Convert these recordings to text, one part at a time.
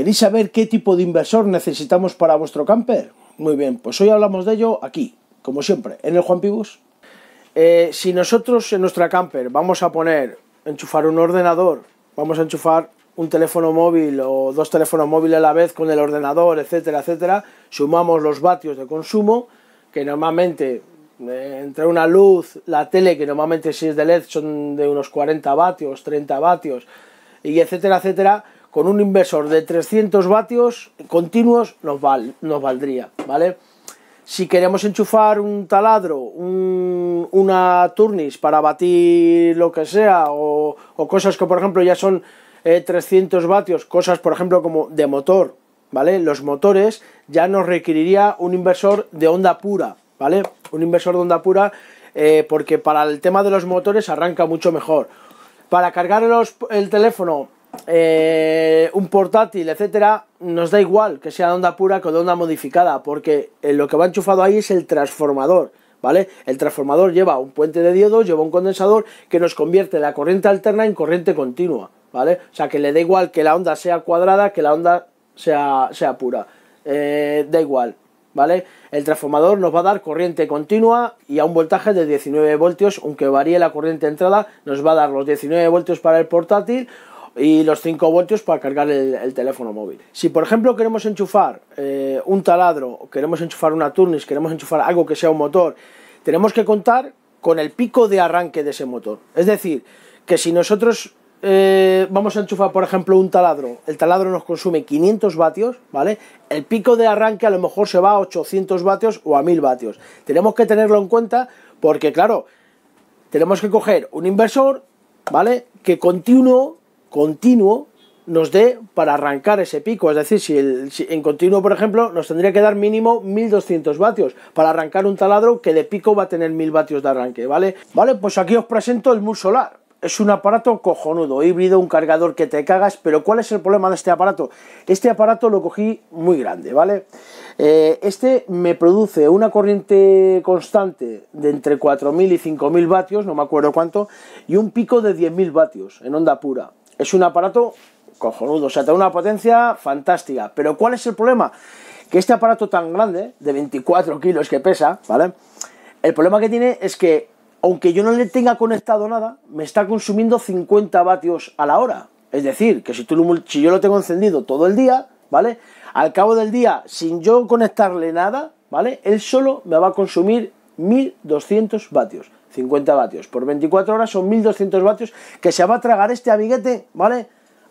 ¿Queréis saber qué tipo de inversor necesitamos para vuestro camper? Muy bien, pues hoy hablamos de ello aquí, como siempre, en el Juan Pibus. Eh, si nosotros en nuestra camper vamos a poner, enchufar un ordenador, vamos a enchufar un teléfono móvil o dos teléfonos móviles a la vez con el ordenador, etcétera, etcétera, sumamos los vatios de consumo, que normalmente eh, entre una luz, la tele, que normalmente si es de LED son de unos 40 vatios, 30 vatios, y etcétera, etcétera, con un inversor de 300 vatios continuos nos, nos valdría, ¿vale? Si queremos enchufar un taladro, un, una turnis para batir lo que sea, o, cosas que por ejemplo ya son 300 eh, vatios, cosas por ejemplo como de motor, ¿vale? Los motores ya nos requeriría un inversor de onda pura, ¿vale? Un inversor de onda pura eh, porque para el tema de los motores arranca mucho mejor. Para cargar el teléfono eh, un portátil, etcétera, nos da igual que sea de onda pura o de onda modificada, porque eh, lo que va enchufado ahí es el transformador. ¿Vale? El transformador lleva un puente de diodos, lleva un condensador que nos convierte la corriente alterna en corriente continua, ¿vale? O sea, que le da igual que la onda sea cuadrada, que la onda sea, sea pura. Eh, da igual, ¿vale? El transformador nos va a dar corriente continua y a un voltaje de 19 voltios, aunque varíe la corriente entrada, nos va a dar los 19 voltios para el portátil y los 5 voltios para cargar el, teléfono móvil. Si por ejemplo queremos enchufar eh, un taladro, queremos enchufar una turnis, queremos enchufar algo que sea un motor, tenemos que contar con el pico de arranque de ese motor. Es decir, que si nosotros eh, vamos a enchufar por ejemplo un taladro, el taladro nos consume 500 vatios, ¿vale? El pico de arranque a lo mejor se va a 800 vatios o a 1000 vatios. Tenemos que tenerlo en cuenta porque claro, tenemos que coger un inversor, ¿vale? Que continuo continuo nos dé para arrancar ese pico. Es decir, si, en continuo, por ejemplo, nos tendría que dar mínimo 1200 vatios para arrancar un taladro que de pico va a tener 1000 vatios de arranque, ¿vale? Vale, pues aquí os presento el MUS Solar. Es un aparato cojonudo, híbrido, un cargador que te cagas, pero ¿cuál es el problema de este aparato? Este aparato lo cogí muy grande, ¿vale? Eh, este me produce una corriente constante de entre 4.000 y 5.000 vatios, no me acuerdo cuánto, y un pico de 10.000 vatios en onda pura. Es un aparato cojonudo, o sea, tiene una potencia fantástica. Pero ¿cuál es el problema? Que este aparato tan grande, de 24 kilos que pesa, ¿vale? El problema que tiene es que, aunque yo no le tenga conectado nada, me está consumiendo 50 vatios a la hora. Es decir, que si, tú si yo lo tengo encendido todo el día, ¿vale? Al cabo del día, sin yo conectarle nada, ¿vale? Él solo me va a consumir 1200 vatios. 50 vatios por 24 horas son 1200 vatios que se va a tragar este amiguete, ¿vale?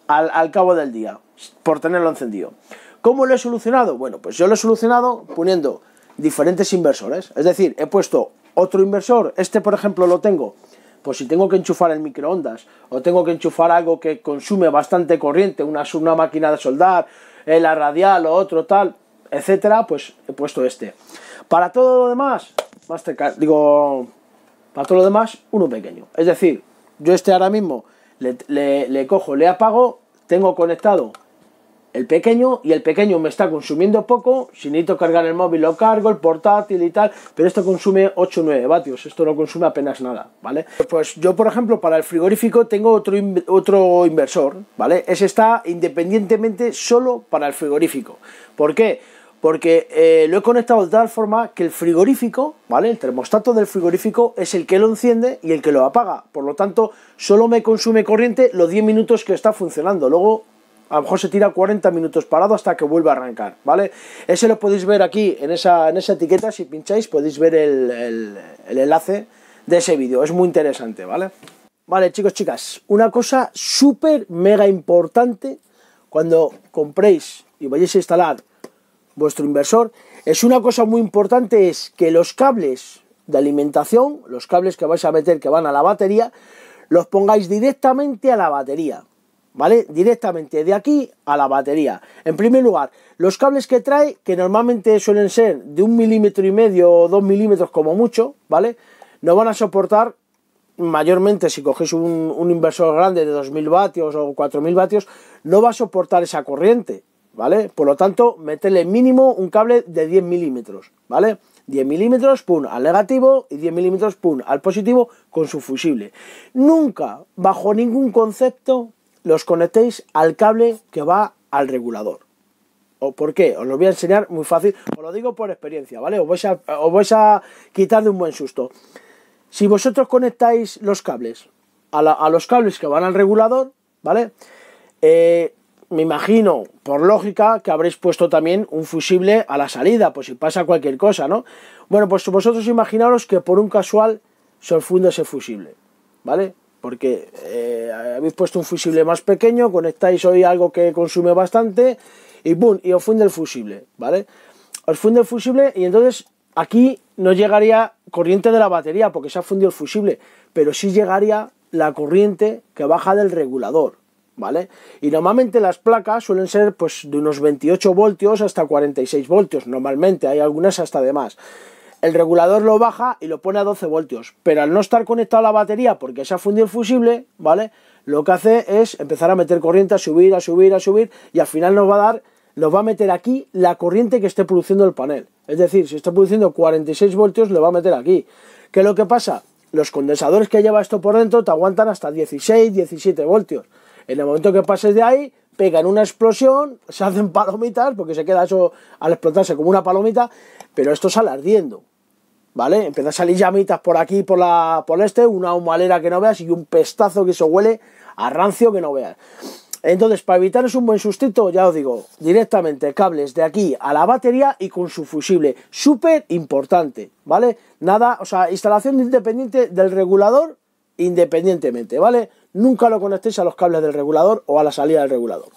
Al, cabo del día, por tenerlo encendido. ¿Cómo lo he solucionado? Bueno, pues yo lo he solucionado poniendo diferentes inversores. Es decir, he puesto otro inversor, este por ejemplo lo tengo, pues si tengo que enchufar el microondas o tengo que enchufar algo que consume bastante corriente, una, máquina de soldar, eh, la radial o otro tal, etcétera, pues he puesto este. Para todo lo demás, Mastercard, digo, para todo lo demás, uno pequeño. Es decir, yo este ahora mismo le, cojo, le apago, tengo conectado el pequeño y el pequeño me está consumiendo poco. Si necesito cargar el móvil, lo cargo, el portátil y tal, pero esto consume 8 o 9 vatios. Esto no consume apenas nada, ¿vale? Pues yo, por ejemplo, para el frigorífico tengo otro, otro inversor, ¿vale? Ese está independientemente solo para el frigorífico. ¿Por qué? porque eh, lo he conectado de tal forma que el frigorífico, ¿vale? El termostato del frigorífico es el que lo enciende y el que lo apaga. Por lo tanto, solo me consume corriente los 10 minutos que está funcionando. Luego, a lo mejor se tira 40 minutos parado hasta que vuelva a arrancar, ¿vale? Ese lo podéis ver aquí en esa, en esa etiqueta, si pincháis podéis ver el, el enlace de ese vídeo. Es muy interesante, ¿vale? Vale, chicos, chicas, una cosa súper mega importante cuando compréis y vayáis a instalar vuestro inversor, es una cosa muy importante, es que los cables de alimentación, los cables que vais a meter que van a la batería, los pongáis directamente a la batería. ¿Vale? Directamente de aquí a la batería. En primer lugar, los cables que trae, que normalmente suelen ser de un milímetro y medio o dos milímetros como mucho, ¿vale? No van a soportar mayormente si cogéis un, inversor grande de 2.000 vatios o 4.000 vatios, no va a soportar esa corriente, por lo tanto, meterle mínimo un cable de 10 milímetros, ¿vale? 10 milímetros, pum, al negativo y 10 milímetros, pum, al positivo con su fusible. Nunca, bajo ningún concepto, los conectéis al cable que va al regulador. ¿O por qué? Os lo voy a enseñar muy fácil, os lo digo por experiencia, ¿vale? Os vais a, quitar de un buen susto. Si vosotros conectáis los cables a, los cables que van al regulador, ¿vale? Eh, me imagino, por lógica, que habréis puesto también un fusible a la salida, pues si pasa cualquier cosa, ¿no? Bueno, pues vosotros imaginaros que por un casual se os funde ese fusible, ¿vale? Porque eh, habéis puesto un fusible más pequeño, conectáis hoy algo que consume bastante y ¡boom! Y os funde el fusible, ¿vale? Os funde el fusible y entonces aquí no llegaría corriente de la batería porque se ha fundido el fusible, pero sí llegaría la corriente que baja del regulador. ¿vale? Y normalmente las placas suelen ser pues de unos 28 voltios hasta 46 voltios, normalmente, hay algunas hasta de más. El regulador lo baja y lo pone a 12 voltios, pero al no estar conectado a la batería porque se ha fundido el fusible, ¿vale? Lo que hace es empezar a meter corriente, a subir, a subir, a subir y al final nos va a dar nos va a meter aquí la corriente que esté produciendo el panel. Es decir, si está produciendo 46 voltios, lo va a meter aquí. ¿Qué es lo que pasa? Los condensadores que lleva esto por dentro te aguantan hasta 16, 17 voltios. En el momento que pases de ahí, pegan una explosión, se hacen palomitas, porque se queda eso al explotarse como una palomita, pero esto sale ardiendo. ¿Vale? Empieza a salir llamitas por aquí, por la por este, una humalera que no veas y un pestazo que se huele a rancio que no veas. Entonces, para evitar es un buen sustituto, ya os digo, directamente cables de aquí a la batería y con su fusible. Súper importante, ¿vale? Nada, o sea, instalación independiente del regulador independientemente, ¿vale? nunca lo conectéis a los cables del regulador o a la salida del regulador.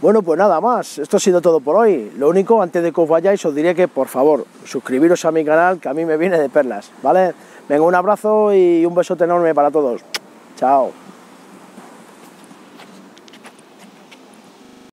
Bueno, pues nada más, esto ha sido todo por hoy. Lo único, antes de que os vayáis, os diré que por favor, suscribiros a mi canal, que a mí me viene de perlas, ¿vale? Venga, un abrazo y un besote enorme para todos. Chao.